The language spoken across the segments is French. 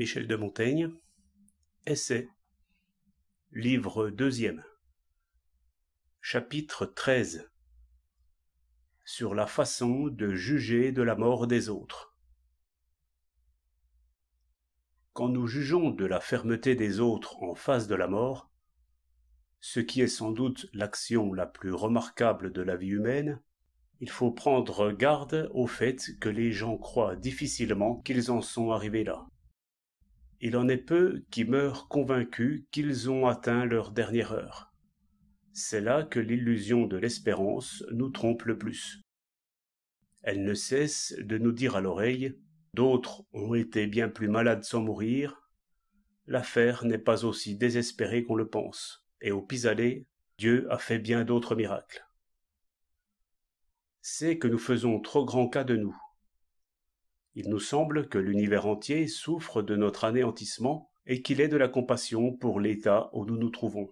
Michel de Montaigne, Essai, livre deuxième, chapitre XIII Sur la façon de juger de la mort des autres. Quand nous jugeons de la fermeté des autres en face de la mort, ce qui est sans doute l'action la plus remarquable de la vie humaine, il faut prendre garde au fait que les gens croient difficilement qu'ils en sont arrivés là il en est peu qui meurent convaincus qu'ils ont atteint leur dernière heure. C'est là que l'illusion de l'espérance nous trompe le plus. Elle ne cesse de nous dire à l'oreille D'autres ont été bien plus malades sans mourir. L'affaire n'est pas aussi désespérée qu'on le pense, et au pis-aller, Dieu a fait bien d'autres miracles. C'est que nous faisons trop grand cas de nous, il nous semble que l'univers entier souffre de notre anéantissement et qu'il est de la compassion pour l'état où nous nous trouvons.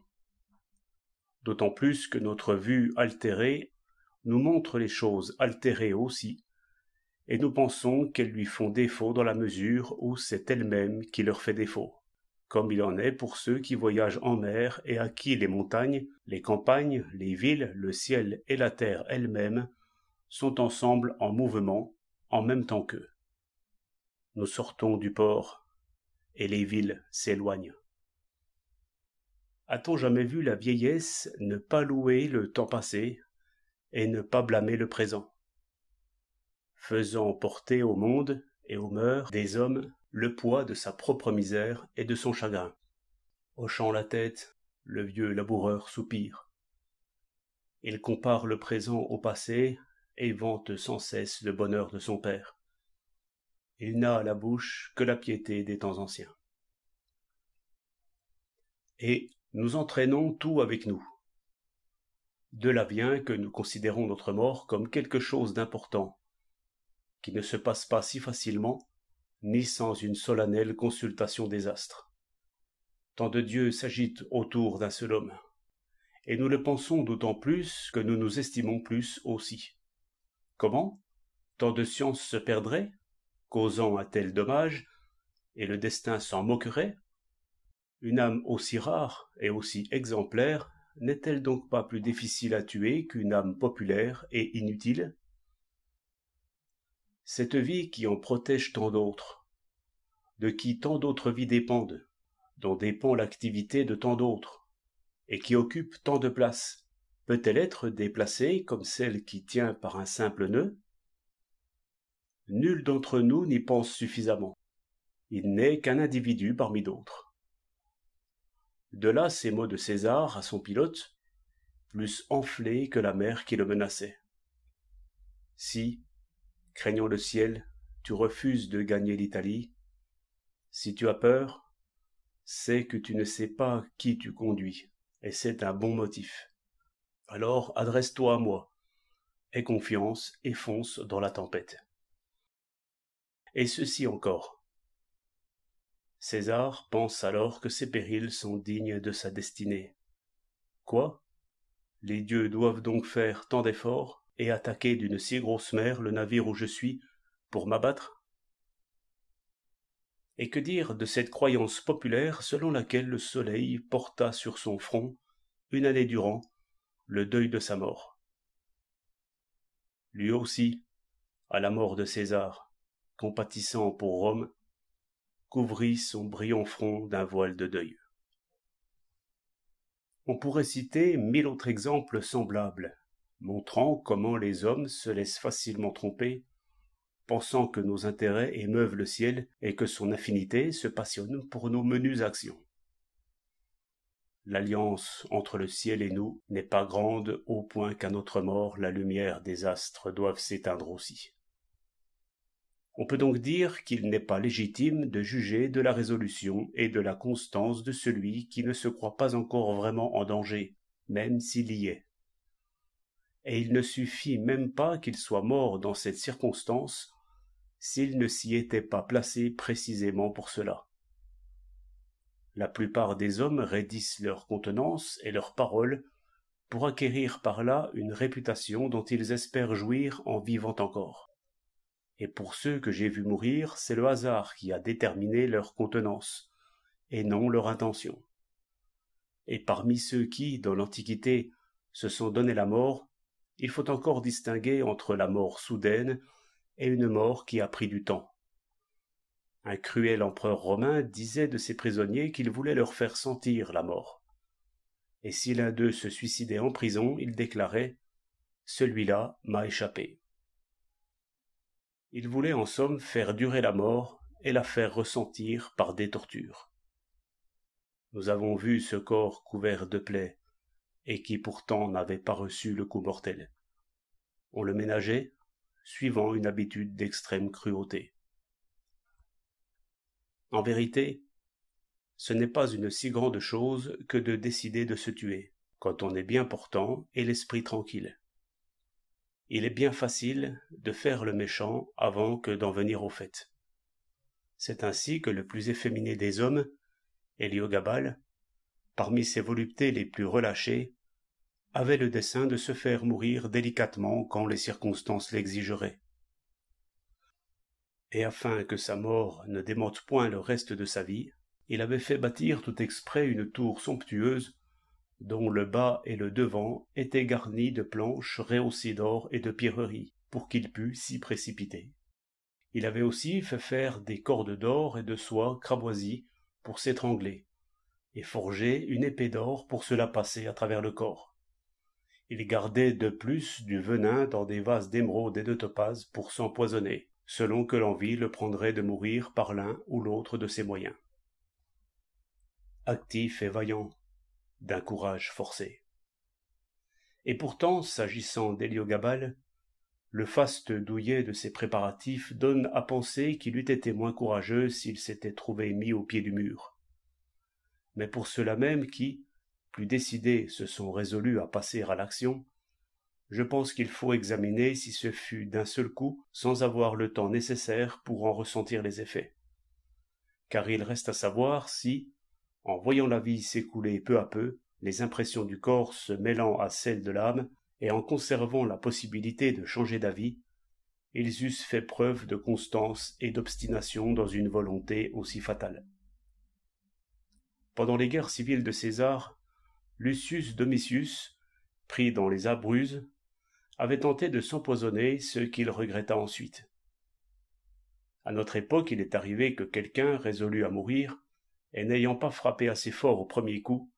D'autant plus que notre vue altérée nous montre les choses altérées aussi, et nous pensons qu'elles lui font défaut dans la mesure où c'est elle-même qui leur fait défaut, comme il en est pour ceux qui voyagent en mer et à qui les montagnes, les campagnes, les villes, le ciel et la terre elles-mêmes sont ensemble en mouvement en même temps qu'eux. Nous sortons du port, et les villes s'éloignent. A-t-on jamais vu la vieillesse ne pas louer le temps passé et ne pas blâmer le présent Faisant porter au monde et aux mœurs des hommes le poids de sa propre misère et de son chagrin. Hochant la tête, le vieux laboureur soupire. Il compare le présent au passé et vante sans cesse le bonheur de son père il n'a à la bouche que la piété des temps anciens. Et nous entraînons tout avec nous. De là vient que nous considérons notre mort comme quelque chose d'important, qui ne se passe pas si facilement, ni sans une solennelle consultation des astres. Tant de dieux s'agitent autour d'un seul homme, et nous le pensons d'autant plus que nous nous estimons plus aussi. Comment Tant de sciences se perdraient causant un tel dommage, et le destin s'en moquerait Une âme aussi rare et aussi exemplaire n'est-elle donc pas plus difficile à tuer qu'une âme populaire et inutile Cette vie qui en protège tant d'autres, de qui tant d'autres vies dépendent, dont dépend l'activité de tant d'autres, et qui occupe tant de place, peut-elle être déplacée comme celle qui tient par un simple nœud nul d'entre nous n'y pense suffisamment. Il n'est qu'un individu parmi d'autres. De là ces mots de César à son pilote, plus enflés que la mer qui le menaçait. Si, craignant le ciel, tu refuses de gagner l'Italie, si tu as peur, c'est que tu ne sais pas qui tu conduis, et c'est un bon motif. Alors adresse-toi à moi, aie confiance et fonce dans la tempête et ceci encore. César pense alors que ces périls sont dignes de sa destinée. Quoi Les dieux doivent donc faire tant d'efforts et attaquer d'une si grosse mer le navire où je suis pour m'abattre Et que dire de cette croyance populaire selon laquelle le soleil porta sur son front, une année durant, le deuil de sa mort Lui aussi, à la mort de César, compatissant pour Rome, couvrit son brillant front d'un voile de deuil. On pourrait citer mille autres exemples semblables, montrant comment les hommes se laissent facilement tromper, pensant que nos intérêts émeuvent le ciel et que son affinité se passionne pour nos menues actions. L'alliance entre le ciel et nous n'est pas grande au point qu'à notre mort la lumière des astres doive s'éteindre aussi. On peut donc dire qu'il n'est pas légitime de juger de la résolution et de la constance de celui qui ne se croit pas encore vraiment en danger, même s'il y est. Et il ne suffit même pas qu'il soit mort dans cette circonstance s'il ne s'y était pas placé précisément pour cela. La plupart des hommes raidissent leur contenance et leurs paroles pour acquérir par là une réputation dont ils espèrent jouir en vivant encore et pour ceux que j'ai vus mourir, c'est le hasard qui a déterminé leur contenance, et non leur intention. Et parmi ceux qui, dans l'Antiquité, se sont donné la mort, il faut encore distinguer entre la mort soudaine et une mort qui a pris du temps. Un cruel empereur romain disait de ses prisonniers qu'il voulait leur faire sentir la mort. Et si l'un d'eux se suicidait en prison, il déclarait Celui-là m'a échappé il voulait en somme faire durer la mort et la faire ressentir par des tortures nous avons vu ce corps couvert de plaies et qui pourtant n'avait pas reçu le coup mortel on le ménageait suivant une habitude d'extrême cruauté en vérité ce n'est pas une si grande chose que de décider de se tuer quand on est bien portant et l'esprit tranquille il est bien facile de faire le méchant avant que d'en venir au fait. C'est ainsi que le plus efféminé des hommes, Héliogabal, parmi ses voluptés les plus relâchées, avait le dessein de se faire mourir délicatement quand les circonstances l'exigeraient. Et afin que sa mort ne démente point le reste de sa vie, il avait fait bâtir tout exprès une tour somptueuse dont le bas et le devant étaient garnis de planches rehaussées d'or et de pierreries, pour qu'il pût s'y précipiter. Il avait aussi fait faire des cordes d'or et de soie cramoisies pour s'étrangler, et forger une épée d'or pour cela passer à travers le corps. Il gardait de plus du venin dans des vases d'émeraude et de topaze pour s'empoisonner, selon que l'envie le prendrait de mourir par l'un ou l'autre de ses moyens. Actif et vaillant d'un courage forcé. Et pourtant, s'agissant d'Héliogabale, le faste douillet de ses préparatifs donne à penser qu'il eût été moins courageux s'il s'était trouvé mis au pied du mur. Mais pour ceux-là même qui, plus décidés, se sont résolus à passer à l'action, je pense qu'il faut examiner si ce fut d'un seul coup, sans avoir le temps nécessaire pour en ressentir les effets. Car il reste à savoir si, en voyant la vie s'écouler peu à peu, les impressions du corps se mêlant à celles de l'âme, et en conservant la possibilité de changer d'avis, ils eussent fait preuve de constance et d'obstination dans une volonté aussi fatale. Pendant les guerres civiles de César, Lucius Domitius, pris dans les abruzes, avait tenté de s'empoisonner, ce qu'il regretta ensuite. À notre époque, il est arrivé que quelqu'un, résolu à mourir, et n'ayant pas frappé assez fort au premier coup,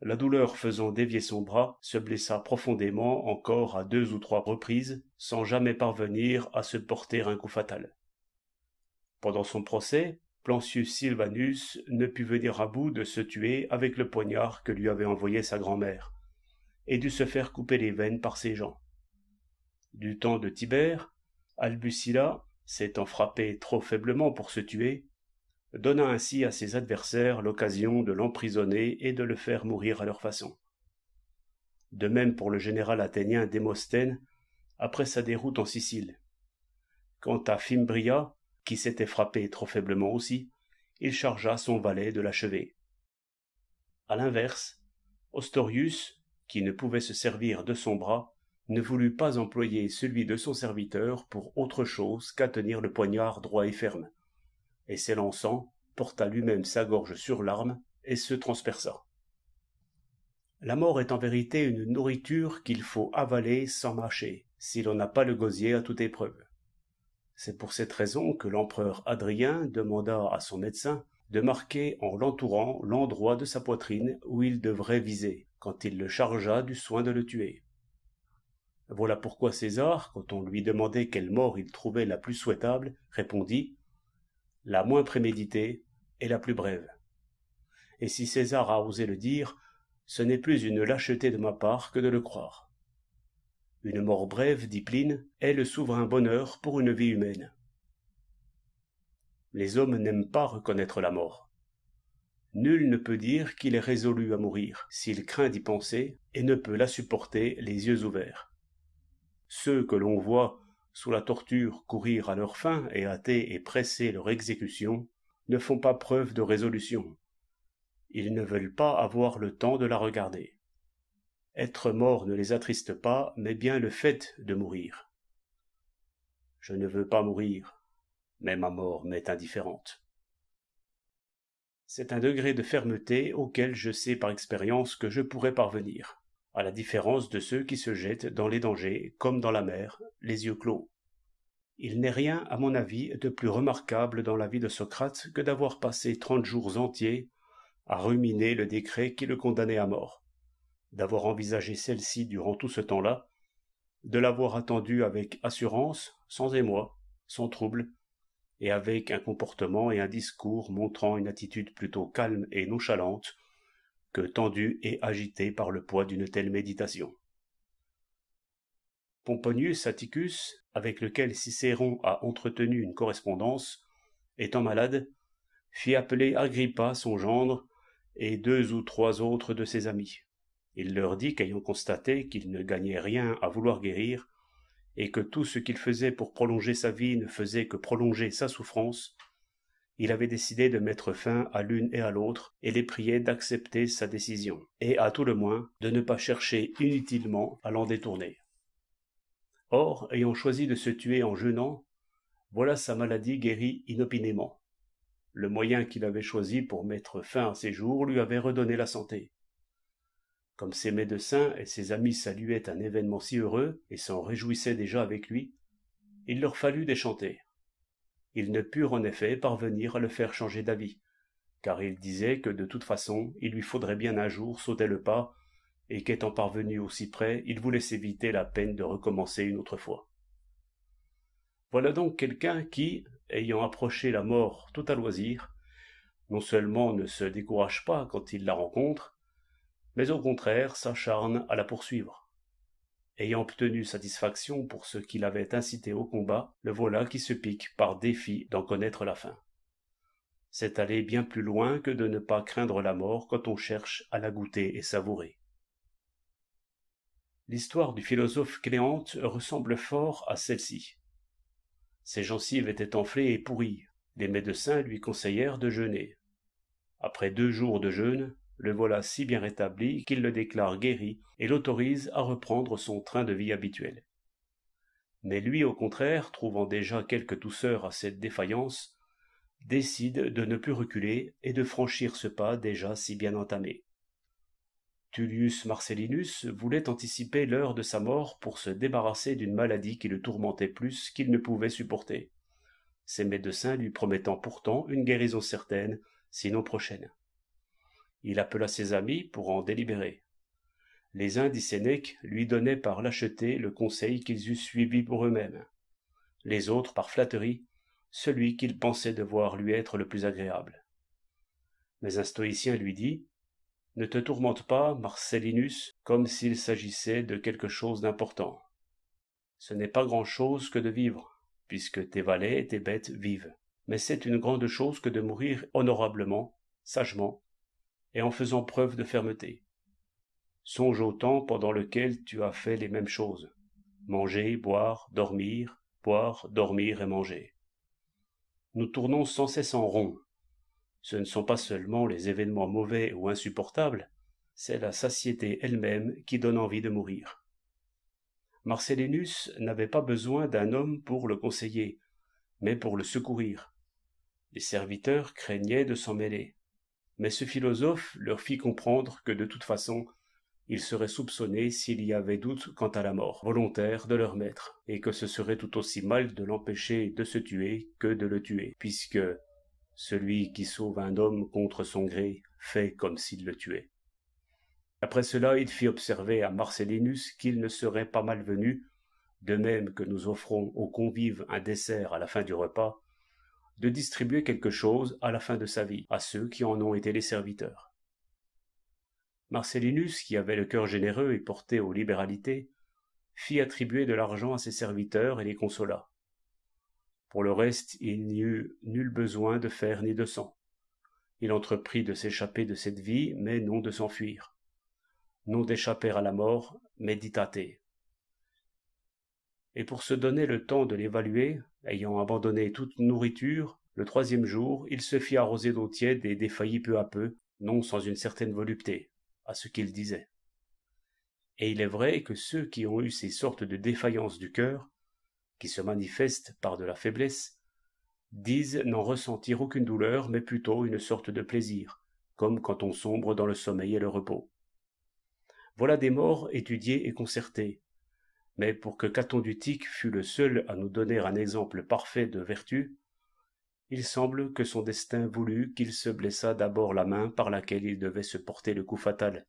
la douleur faisant dévier son bras, se blessa profondément encore à deux ou trois reprises, sans jamais parvenir à se porter un coup fatal. Pendant son procès, Plancius Sylvanus ne put venir à bout de se tuer avec le poignard que lui avait envoyé sa grand-mère, et dut se faire couper les veines par ses gens. Du temps de Tibère, Albusilla, s'étant frappé trop faiblement pour se tuer, donna ainsi à ses adversaires l'occasion de l'emprisonner et de le faire mourir à leur façon. De même pour le général athénien Démosthène, après sa déroute en Sicile. Quant à Fimbria, qui s'était frappé trop faiblement aussi, il chargea son valet de l'achever. A l'inverse, Ostorius, qui ne pouvait se servir de son bras, ne voulut pas employer celui de son serviteur pour autre chose qu'à tenir le poignard droit et ferme, et s'élançant, porta lui-même sa gorge sur l'arme et se transperça. La mort est en vérité une nourriture qu'il faut avaler sans mâcher, si l'on n'a pas le gosier à toute épreuve. C'est pour cette raison que l'empereur Adrien demanda à son médecin de marquer en l'entourant l'endroit de sa poitrine où il devrait viser, quand il le chargea du soin de le tuer. Voilà pourquoi César, quand on lui demandait quelle mort il trouvait la plus souhaitable, répondit La moins préméditée, est la plus brève. Et si César a osé le dire, ce n'est plus une lâcheté de ma part que de le croire. Une mort brève, dit Pline, est le souverain bonheur pour une vie humaine. Les hommes n'aiment pas reconnaître la mort. Nul ne peut dire qu'il est résolu à mourir s'il craint d'y penser et ne peut la supporter les yeux ouverts. Ceux que l'on voit sous la torture courir à leur fin et hâter et presser leur exécution ne font pas preuve de résolution. Ils ne veulent pas avoir le temps de la regarder. Être mort ne les attriste pas, mais bien le fait de mourir. Je ne veux pas mourir, mais ma mort m'est indifférente. C'est un degré de fermeté auquel je sais par expérience que je pourrais parvenir, à la différence de ceux qui se jettent dans les dangers, comme dans la mer, les yeux clos. Il n'est rien, à mon avis, de plus remarquable dans la vie de Socrate que d'avoir passé trente jours entiers à ruminer le décret qui le condamnait à mort, d'avoir envisagé celle-ci durant tout ce temps-là, de l'avoir attendue avec assurance, sans émoi, sans trouble, et avec un comportement et un discours montrant une attitude plutôt calme et nonchalante que tendue et agitée par le poids d'une telle méditation. Pomponius Atticus, avec lequel Cicéron a entretenu une correspondance, étant malade, fit appeler Agrippa, son gendre, et deux ou trois autres de ses amis. Il leur dit qu'ayant constaté qu'il ne gagnait rien à vouloir guérir, et que tout ce qu'il faisait pour prolonger sa vie ne faisait que prolonger sa souffrance, il avait décidé de mettre fin à l'une et à l'autre et les priait d'accepter sa décision, et à tout le moins de ne pas chercher inutilement à l'en détourner. Or, ayant choisi de se tuer en jeûnant, voilà sa maladie guérie inopinément. Le moyen qu'il avait choisi pour mettre fin à ses jours lui avait redonné la santé. Comme ses médecins et ses amis saluaient un événement si heureux et s'en réjouissaient déjà avec lui, il leur fallut déchanter. Ils ne purent en effet parvenir à le faire changer d'avis, car il disait que de toute façon il lui faudrait bien un jour sauter le pas et qu'étant parvenu aussi près, il voulait s'éviter la peine de recommencer une autre fois. Voilà donc quelqu'un qui, ayant approché la mort tout à loisir, non seulement ne se décourage pas quand il la rencontre, mais au contraire s'acharne à la poursuivre. Ayant obtenu satisfaction pour ce qu'il avait incité au combat, le voilà qui se pique par défi d'en connaître la fin. C'est aller bien plus loin que de ne pas craindre la mort quand on cherche à la goûter et savourer l'histoire du philosophe Cléante ressemble fort à celle-ci. Ses gencives étaient enflées et pourries. Les médecins lui conseillèrent de jeûner. Après deux jours de jeûne, le voilà si bien rétabli qu'il le déclare guéri et l'autorise à reprendre son train de vie habituel. Mais lui, au contraire, trouvant déjà quelque douceur à cette défaillance, décide de ne plus reculer et de franchir ce pas déjà si bien entamé. Tullius Marcellinus voulait anticiper l'heure de sa mort pour se débarrasser d'une maladie qui le tourmentait plus qu'il ne pouvait supporter, ses médecins lui promettant pourtant une guérison certaine, sinon prochaine. Il appela ses amis pour en délibérer. Les uns, dit Sénèque, lui donnaient par lâcheté le conseil qu'ils eussent suivi pour eux-mêmes. Les autres, par flatterie, celui qu'ils pensaient devoir lui être le plus agréable. Mais un stoïcien lui dit ne te tourmente pas, Marcellinus, comme s'il s'agissait de quelque chose d'important. Ce n'est pas grand-chose que de vivre, puisque tes valets et tes bêtes vivent. Mais c'est une grande chose que de mourir honorablement, sagement, et en faisant preuve de fermeté. Songe au temps pendant lequel tu as fait les mêmes choses. Manger, boire, dormir, boire, dormir et manger. Nous tournons sans cesse en rond, ce ne sont pas seulement les événements mauvais ou insupportables, c'est la satiété elle-même qui donne envie de mourir. Marcellinus n'avait pas besoin d'un homme pour le conseiller, mais pour le secourir. Les serviteurs craignaient de s'en mêler. Mais ce philosophe leur fit comprendre que de toute façon, ils seraient soupçonnés s'il y avait doute quant à la mort volontaire de leur maître, et que ce serait tout aussi mal de l'empêcher de se tuer que de le tuer, puisque celui qui sauve un homme contre son gré fait comme s'il le tuait. Après cela, il fit observer à Marcellinus qu'il ne serait pas malvenu, de même que nous offrons aux convives un dessert à la fin du repas, de distribuer quelque chose à la fin de sa vie à ceux qui en ont été les serviteurs. Marcellinus, qui avait le cœur généreux et porté aux libéralités, fit attribuer de l'argent à ses serviteurs et les consola. Pour le reste, il n'y eut nul besoin de fer ni de sang. Il entreprit de s'échapper de cette vie, mais non de s'enfuir. Non d'échapper à la mort, mais d'y tâter. Et pour se donner le temps de l'évaluer, ayant abandonné toute nourriture, le troisième jour, il se fit arroser d'eau tiède et défaillit peu à peu, non sans une certaine volupté, à ce qu'il disait. Et il est vrai que ceux qui ont eu ces sortes de défaillances du cœur qui se manifeste par de la faiblesse, disent n'en ressentir aucune douleur, mais plutôt une sorte de plaisir, comme quand on sombre dans le sommeil et le repos. Voilà des morts étudiées et concertées. Mais pour que Caton d'Utique fût le seul à nous donner un exemple parfait de vertu, il semble que son destin voulut qu'il se blessât d'abord la main par laquelle il devait se porter le coup fatal,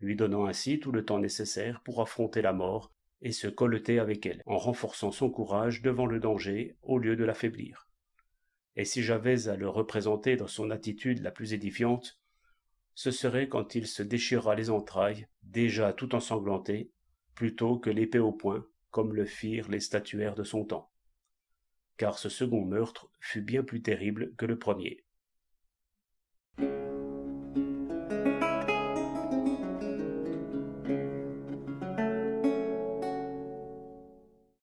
lui donnant ainsi tout le temps nécessaire pour affronter la mort et se colleter avec elle, en renforçant son courage devant le danger au lieu de l'affaiblir. Et si j'avais à le représenter dans son attitude la plus édifiante, ce serait quand il se déchira les entrailles, déjà tout ensanglanté, plutôt que l'épée au poing, comme le firent les statuaires de son temps. Car ce second meurtre fut bien plus terrible que le premier.